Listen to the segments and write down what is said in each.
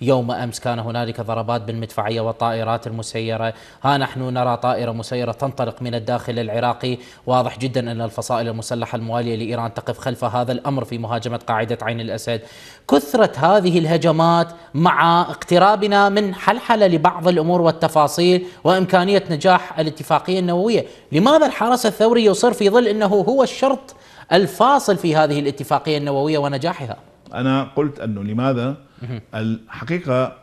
يوم أمس كان هنالك ضربات بالمدفعية والطائرات المسيرة ها نحن نرى طائرة مسيرة تنطلق من الداخل العراقي واضح جدا أن الفصائل المسلحة الموالية لإيران تقف خلف هذا الأمر في مهاجمة قاعدة عين الأسد كثرة هذه الهجمات مع اقترابنا من حلحلة لبعض الأمور والتفاصيل وإمكانية نجاح الاتفاقية النووية لماذا الحرس الثوري يصر في ظل أنه هو الشرط الفاصل في هذه الاتفاقية النووية ونجاحها؟ انا قلت انه لماذا الحقيقه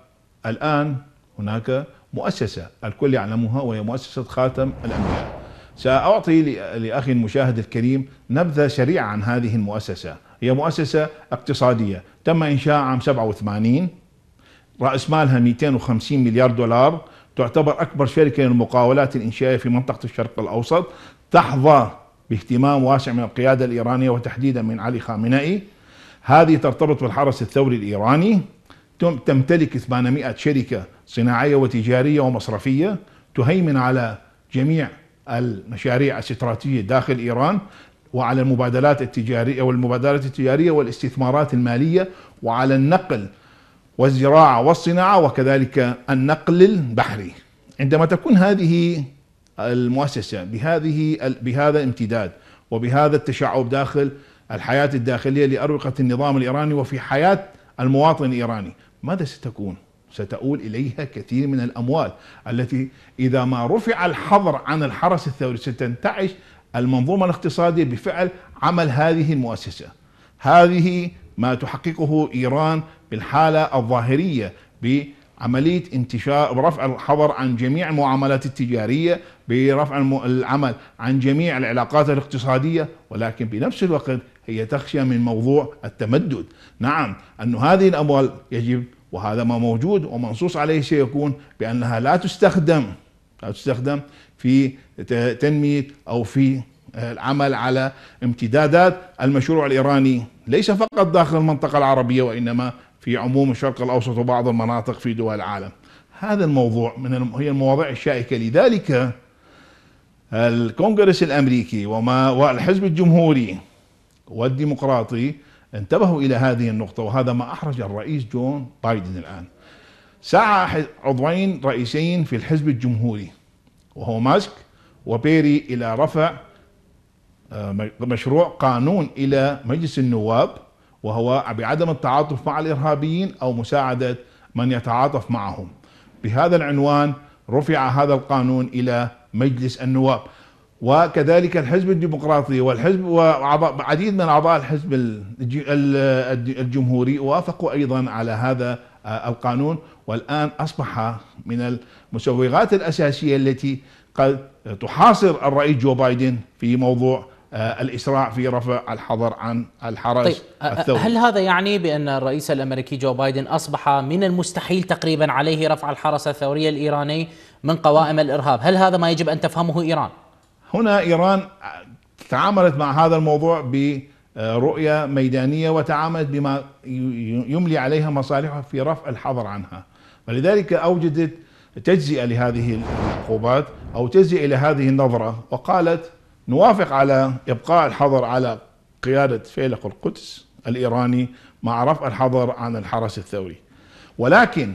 الان هناك مؤسسه الكل يعلمها وهي مؤسسه خاتم الانبياء ساعطي لاخي المشاهد الكريم نبذه سريعه عن هذه المؤسسه هي مؤسسه اقتصاديه تم انشاء عام 87 راس مالها 250 مليار دولار تعتبر اكبر شركه للمقاولات الانشائيه في منطقه الشرق الاوسط تحظى باهتمام واسع من القياده الايرانيه وتحديدا من علي خامنئي هذه ترتبط بالحرس الثوري الإيراني تمتلك 800 شركة صناعية وتجارية ومصرفية تهيمن على جميع المشاريع الاستراتيجية داخل إيران وعلى المبادلات التجارية والمبادلات التجارية والاستثمارات المالية وعلى النقل والزراعة والصناعة وكذلك النقل البحري عندما تكون هذه المؤسسة بهذه بهذا الامتداد وبهذا التشعب داخل الحياة الداخلية لأروقة النظام الإيراني وفي حياة المواطن الإيراني ماذا ستكون؟ ستؤول إليها كثير من الأموال التي إذا ما رفع الحظر عن الحرس الثوري ستنتعش المنظومة الاقتصادية بفعل عمل هذه المؤسسة هذه ما تحققه إيران بالحالة الظاهرية بعملية انتشار برفع الحظر عن جميع المعاملات التجارية برفع العمل عن جميع العلاقات الاقتصادية ولكن بنفس الوقت هي تخشى من موضوع التمدد نعم أن هذه الأموال يجب وهذا ما موجود ومنصوص عليه سيكون بأنها لا تستخدم لا تستخدم في تنمية أو في العمل على امتدادات المشروع الإيراني ليس فقط داخل المنطقة العربية وإنما في عموم الشرق الأوسط وبعض المناطق في دول العالم هذا الموضوع من هي المواضيع الشائكة لذلك الكونغرس الأمريكي وما والحزب الجمهوري والديمقراطي انتبهوا إلى هذه النقطة وهذا ما أحرج الرئيس جون بايدن الآن سعى عضوين رئيسيين في الحزب الجمهوري وهو ماسك وبيري إلى رفع آه، مشروع قانون إلى مجلس النواب وهو بعدم التعاطف مع الإرهابيين أو مساعدة من يتعاطف معهم بهذا العنوان رفع هذا القانون إلى مجلس النواب وكذلك الحزب الديمقراطي والحزب وعديد من اعضاء الحزب الجمهوري وافقوا ايضا على هذا آه، القانون والان اصبح من المسوغات الاساسيه التي قد تحاصر الرئيس جو بايدن في موضوع آه، الاسراع في رفع الحظر عن الحرج طيب آه، الثوري هل هذا يعني بان الرئيس الامريكي جو بايدن اصبح من المستحيل تقريبا عليه رفع الحرس الثوري الايراني من قوائم الارهاب، هل هذا ما يجب ان تفهمه ايران؟ هنا ايران تعاملت مع هذا الموضوع برؤيه ميدانيه وتعاملت بما يملي عليها مصالحها في رفع الحظر عنها فلذلك اوجدت تجزئه لهذه العقوبات او تجزئه لهذه النظره وقالت نوافق على ابقاء الحظر على قياده فيلق القدس الايراني مع رفع الحظر عن الحرس الثوري ولكن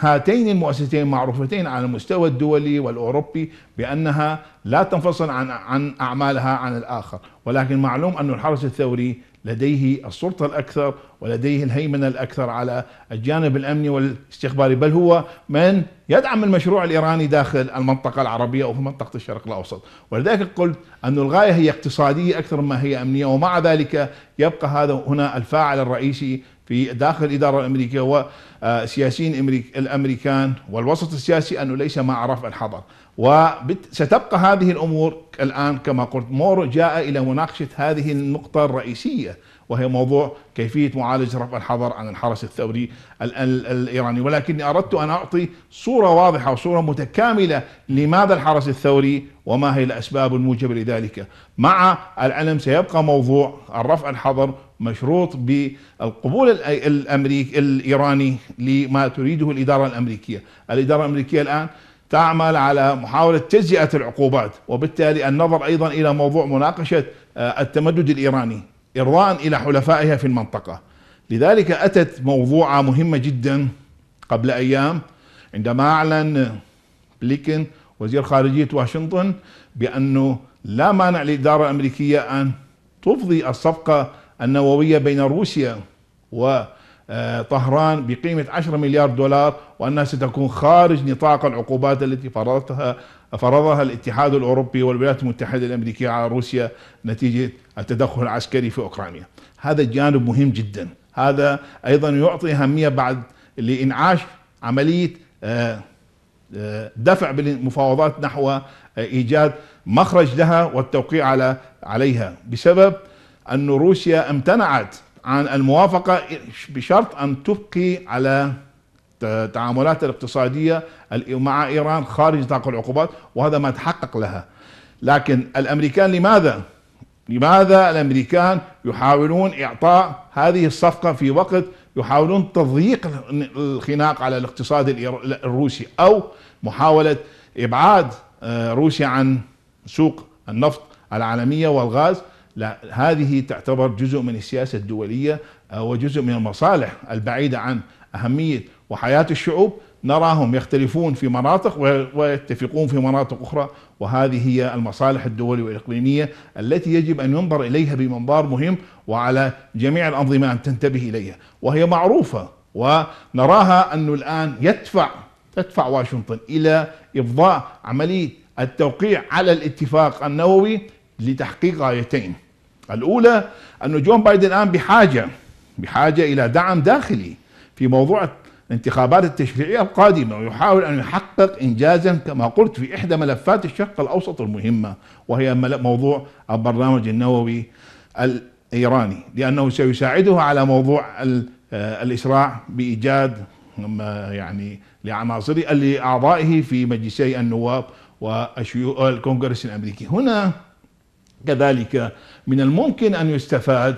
هاتين المؤسستين معروفتين على المستوى الدولي والاوروبي بانها لا تنفصل عن عن اعمالها عن الاخر، ولكن معلوم ان الحرس الثوري لديه السلطه الاكثر ولديه الهيمنه الاكثر على الجانب الامني والاستخباري، بل هو من يدعم المشروع الايراني داخل المنطقه العربيه او في منطقه الشرق الاوسط، ولذلك قلت ان الغايه هي اقتصاديه اكثر مما هي امنيه، ومع ذلك يبقى هذا هنا الفاعل الرئيسي في داخل الإدارة الأمريكية وسياسيين آه، الأمريكان والوسط السياسي أنه ليس ما عرف الحضر وستبقى هذه الأمور الآن كما قلت مورو جاء إلى مناقشة هذه النقطة الرئيسية وهي موضوع كيفية معالجة رفع الحظر عن الحرس الثوري الإيراني ولكني أردت أن أعطي صورة واضحة وصورة متكاملة لماذا الحرس الثوري وما هي الأسباب الموجبة لذلك مع العلم سيبقى موضوع الرفع الحظر مشروط بالقبول الأمريكي الإيراني لما تريده الإدارة الأمريكية الإدارة الأمريكية الآن تعمل على محاولة تجزئة العقوبات وبالتالي النظر أيضا إلى موضوع مناقشة آه، التمدد الإيراني إرضاء إلى حلفائها في المنطقة لذلك أتت موضوعة مهمة جدا قبل أيام عندما أعلن بليكن وزير خارجية واشنطن بأنه لا مانع للإدارة الأمريكية أن تفضي الصفقة النووية بين روسيا و آه، طهران بقيمة 10 مليار دولار وأنها ستكون خارج نطاق العقوبات التي فرضتها فرضها الاتحاد الأوروبي والولايات المتحدة الأمريكية على روسيا نتيجة التدخل العسكري في أوكرانيا هذا جانب مهم جدا هذا أيضا يعطي أهمية بعد لإنعاش عملية آه، آه، دفع بالمفاوضات نحو إيجاد مخرج لها والتوقيع على عليها بسبب أن روسيا امتنعت عن الموافقة بشرط أن تبقي على تعاملات الاقتصادية مع إيران خارج نطاق العقوبات وهذا ما تحقق لها لكن الأمريكان لماذا لماذا الامريكان يحاولون اعطاء هذه الصفقه في وقت يحاولون تضييق الخناق على الاقتصاد الروسي او محاوله ابعاد آه، روسيا عن سوق النفط العالميه والغاز لا هذه تعتبر جزء من السياسة الدولية آه، وجزء من المصالح البعيدة عن أهمية وحياة الشعوب نراهم يختلفون في مناطق ويتفقون في مناطق أخرى وهذه هي المصالح الدولية والإقليمية التي يجب أن ينظر إليها بمنظار مهم وعلى جميع الأنظمة أن تنتبه إليها وهي معروفة ونراها أنه الآن يدفع تدفع واشنطن إلى إفضاء عملية التوقيع على الاتفاق النووي لتحقيق غايتين الأولى أن جون بايدن الآن بحاجة بحاجة إلى دعم داخلي في موضوع الانتخابات التشريعية القادمة ويحاول أن يحقق إنجازا كما قلت في إحدى ملفات الشرق الأوسط المهمة وهي موضوع البرنامج النووي الإيراني لأنه سيساعده على موضوع آه، الإسراع بإيجاد يعني لعناصره لأعضائه في مجلسي النواب والكونغرس الأمريكي هنا كذلك من الممكن أن يستفاد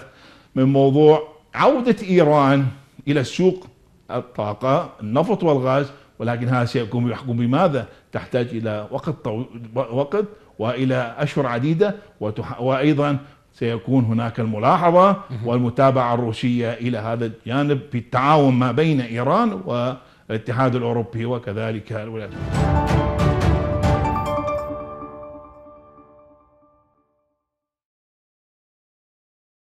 من موضوع عودة إيران إلى السوق الطاقة النفط والغاز ولكن هذا سيكون يحكم بماذا تحتاج إلى وقت طو... وقت وإلى أشهر عديدة وتح... وأيضا سيكون هناك الملاحظة والمتابعة الروسية إلى هذا الجانب في التعاون ما بين إيران والاتحاد الأوروبي وكذلك الولايات المتحدة